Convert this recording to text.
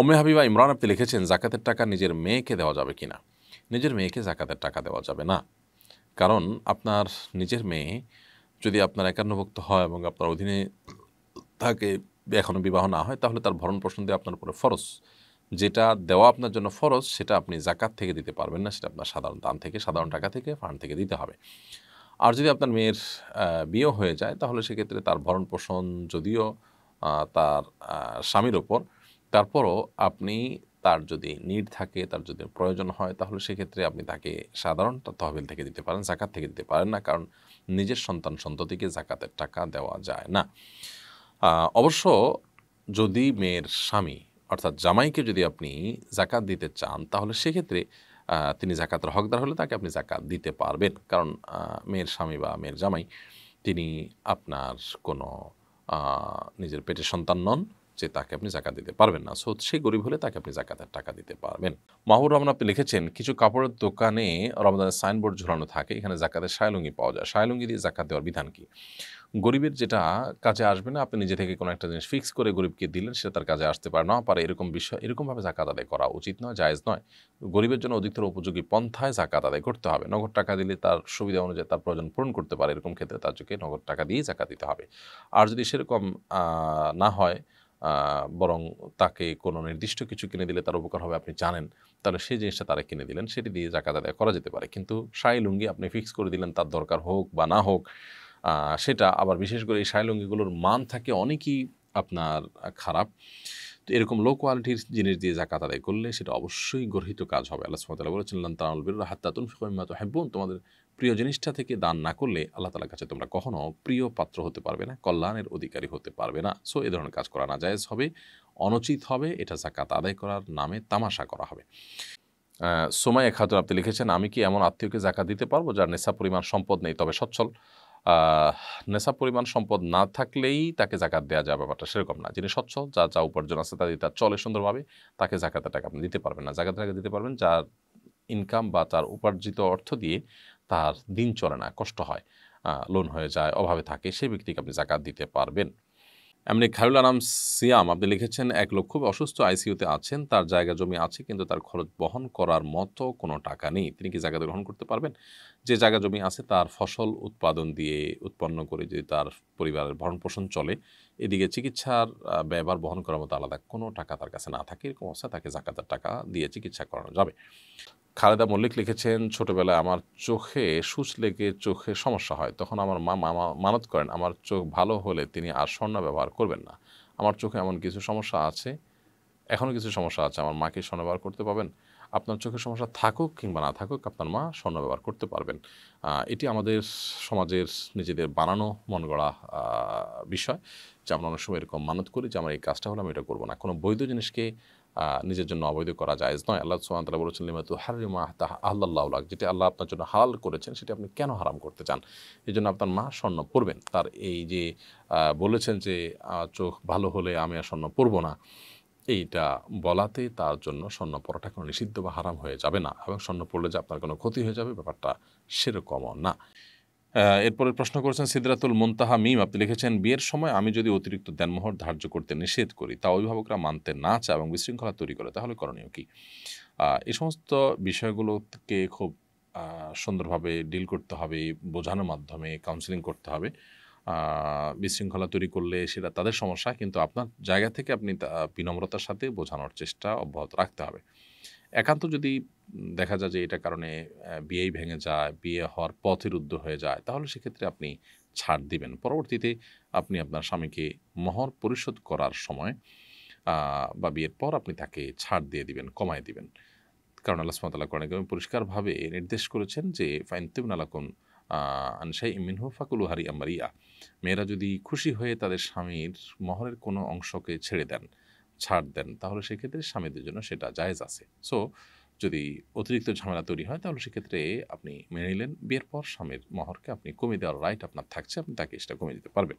অমে হাবিবা ইমরান আপনি লিখেছেন জাকাতের টাকা নিজের মেয়েকে দেওয়া যাবে কি না নিজের মেয়েকে জাকাতের টাকা দেওয়া যাবে না কারণ আপনার নিজের মেয়ে যদি আপনার একান্নভুক্ত হয় এবং আপনার অধীনে তাকে এখনও বিবাহ না হয় তাহলে তার ভরণ পোষণ দিয়ে আপনার উপরে ফরজ যেটা দেওয়া আপনার জন্য ফরজ সেটা আপনি জাকাত থেকে দিতে পারবেন না সেটা আপনার সাধারণ দান থেকে সাধারণ টাকা থেকে ফান্ড থেকে দিতে হবে আর যদি আপনার মেয়ের বিয়ে হয়ে যায় তাহলে সেক্ষেত্রে তার ভরণ পোষণ যদিও তার স্বামীর ওপর তারপরও আপনি তার যদি নিড থাকে তার যদি প্রয়োজন হয় তাহলে সেক্ষেত্রে আপনি তাকে সাধারণ তহবিল থেকে দিতে পারেন জাকাত থেকে দিতে পারেন না কারণ নিজের সন্তান সন্ততিকে জাকাতের টাকা দেওয়া যায় না অবশ্য যদি মেয়ের স্বামী অর্থাৎ জামাইকে যদি আপনি জাকাত দিতে চান তাহলে সেক্ষেত্রে তিনি জাকাতের হকদার হলে তাকে আপনি জাকাত দিতে পারবেন কারণ মেয়ের স্বামী বা মেয়ের জামাই তিনি আপনার কোনো নিজের পেটে সন্তান নন যে তাকে আপনি জাকাত দিতে পারবেন না সো সেই গরিব হলে তাকে আপনি জাকাতের টাকা দিতে পারবেন মাহবুর রহমান আপনি লিখেছেন কিছু কাপড়ের দোকানে রমজানের সাইনবোর্ড ঝুলানো থাকে এখানে জাকাতের সায়লুঙ্গি পাওয়া যায় সায়লুঙ্গি দিয়ে জাকাত দেওয়ার বিধান কি গরিবের যেটা কাজে আসবে না আপনি নিজে থেকে কোনো একটা জিনিস ফিক্স করে গরিবকে দিলেন সেটা তার কাজে আসতে পারে না পারে এরকম বিষয় এরকমভাবে জাকাত আদায় করা উচিত নয় জায়জ নয় গরিবের জন্য অধিকতর উপযোগী পন্থায় জাকাত আদায় করতে হবে নগদ টাকা দিলে তার সুবিধা অনুযায়ী তার প্রয়োজন পূরণ করতে পারে এরকম ক্ষেত্রে তার নগদ টাকা দিয়ে জাকাত দিতে হবে আর যদি সেরকম না হয় বরং তাকে কোনো নির্দিষ্ট কিছু কিনে দিলে তার উপকার হবে আপনি জানেন তাহলে সেই জিনিসটা তারা কিনে দিলেন সেটি দিয়ে জাকাত আদায় করা যেতে পারে কিন্তু সাই লুঙ্গি আপনি ফিক্স করে দিলেন তার দরকার হোক বা না হোক সেটা আবার বিশেষ করে এই সাই লুঙ্গিগুলোর মান থাকে অনেকই আপনার খারাপ তো এরকম লো কোয়ালিটির জিনিস দিয়ে জাকাত আদায় করলে সেটা অবশ্যই গর্হিত কাজ হবে আল্লাহ সুমতাল্লাহ বলেছিলেন তানুল বির হাত্তাতুন তোমাদের প্রিয় জিনিসটা থেকে দান না করলে আল্লাহ তালার কাছে তোমরা কখনও প্রিয় পাত্র হতে পারবে না কল্যাণের অধিকারী হতে পারবে না সো এ ধরনের কাজ করা না যায়জ হবে অনুচিত হবে এটা জাকাত আদায় করার নামে তামাশা করা হবে এক খাতুন আপনি লিখেছেন আমি কি এমন আত্মীয়কে জাকাত দিতে পারবো যার নেশা পরিমাণ সম্পদ নেই তবে সচ্ছল নেশা পরিমাণ সম্পদ না থাকলেই তাকে জাকাত দেওয়া যায় ব্যাপারটা সেরকম না যিনি স্বচ্ছ যা যা উপার্জন আছে তা তার চলে সুন্দরভাবে তাকে জাকাতের টাকা আপনি দিতে পারবেন না জাকাতের টাকা দিতে পারবেন যার ইনকাম বা তার উপার্জিত অর্থ দিয়ে তার দিন চলে না কষ্ট হয় লোন হয়ে যায় অভাবে থাকে সেই ব্যক্তিকে আপনি জাকাত দিতে পারবেন এমনি খায়ুল আলম সিয়াম আপনি লিখেছেন এক লোক খুব অসুস্থ আইসিউতে আছেন তার জায়গা জমি আছে কিন্তু তার খরচ বহন করার মতো কোনো টাকা নেই তিনি কি জায়গা গ্রহণ করতে পারবেন যে জায়গা জমি আছে তার ফসল উৎপাদন দিয়ে উৎপন্ন করে যদি তার পরিবারের ভরণ পোষণ চলে এদিকে চিকিৎসার ব্যবহার বহন করার মতো আলাদা কোনো টাকা তার কাছে না থাকে এরকম অবস্থা তাকে জাকাতার টাকা দিয়ে চিকিৎসা করানো যাবে খালেদা মল্লিক লিখেছেন ছোটবেলায় আমার চোখে সূচ লেগে চোখে সমস্যা হয় তখন আমার মা মামা মানত করেন আমার চোখ ভালো হলে তিনি আর স্বর্ণ ব্যবহার করবেন না আমার চোখে এমন কিছু সমস্যা আছে এখনও কিছু সমস্যা আছে আমার মাকে স্বর্ণ ব্যবহার করতে পাবেন আপনার চোখের সমস্যা থাকুক কিংবা না থাকুক আপনার মা স্বর্ণ ব্যবহার করতে পারবেন এটি আমাদের সমাজের নিজেদের বানানো মন গড়া বিষয় যে আমরা অনেক সময় এরকম মানত করি যে আমার এই কাজটা হলে আমি এটা করবো না কোনো বৈধ জিনিসকে নিজের জন্য অবৈধ করা যায় নয় আল্লাহ সুহান তালা বলেছেন লিমাতু হারিমা আল্লাহ যেটি আল্লাহ আপনার জন্য হালাল করেছেন সেটি আপনি কেন হারাম করতে চান এই জন্য আপনার মা স্বর্ণ পড়বেন তার এই যে বলেছেন যে চোখ ভালো হলে আমি আর স্বর্ণ পড়ব না এইটা বলাতে তার জন্য স্বর্ণ পরাটা কোনো নিষিদ্ধ বা হারাম হয়ে যাবে না এবং স্বর্ণ পড়লে যে আপনার কোনো ক্ষতি হয়ে যাবে ব্যাপারটা সেরকমও না এরপরে প্রশ্ন করেছেন সিদ্রাতুল মুনতাহা মিম আপনি লিখেছেন বিয়ের সময় আমি যদি অতিরিক্ত দেনমোহর ধার্য করতে নিষেধ করি তা অভিভাবকরা মানতে না চায় এবং বিশৃঙ্খলা তৈরি করে তাহলে করণীয় কি এই সমস্ত বিষয়গুলোকে খুব সুন্দরভাবে ডিল করতে হবে বোঝানোর মাধ্যমে কাউন্সিলিং করতে হবে বিশৃঙ্খলা তৈরি করলে সেটা তাদের সমস্যা কিন্তু আপনার জায়গা থেকে আপনি বিনম্রতার সাথে বোঝানোর চেষ্টা অব্যাহত রাখতে হবে একান্ত যদি দেখা যায় যে এটা কারণে বিয়েই ভেঙে যায় বিয়ে হওয়ার পথের উদ্য হয়ে যায় তাহলে সেক্ষেত্রে আপনি ছাড় দিবেন পরবর্তীতে আপনি আপনার স্বামীকে মহর পরিশোধ করার সময় বা বিয়ের পর আপনি তাকে ছাড় দিয়ে দিবেন কমায় দিবেন কারণ আল্লাহ সুমতাল্লাহ করেন করিম পরিষ্কারভাবে নির্দেশ করেছেন যে ফাইন ফাইনতিবিন আলাকুন আনসাই ইমিনহু ফাকুল হারি আমারিয়া মেয়েরা যদি খুশি হয়ে তাদের স্বামীর মহরের কোনো অংশকে ছেড়ে দেন ছাড় দেন তাহলে সেক্ষেত্রে স্বামীদের জন্য সেটা জায়েজ আছে সো যদি অতিরিক্ত ঝামেলা তৈরি হয় তাহলে সেক্ষেত্রে আপনি মেনে নিলেন বিয়ের পর স্বামীর মহরকে আপনি কমিয়ে দেওয়ার রাইট আপনার থাকছে আপনি তাকে সেটা কমিয়ে দিতে পারবেন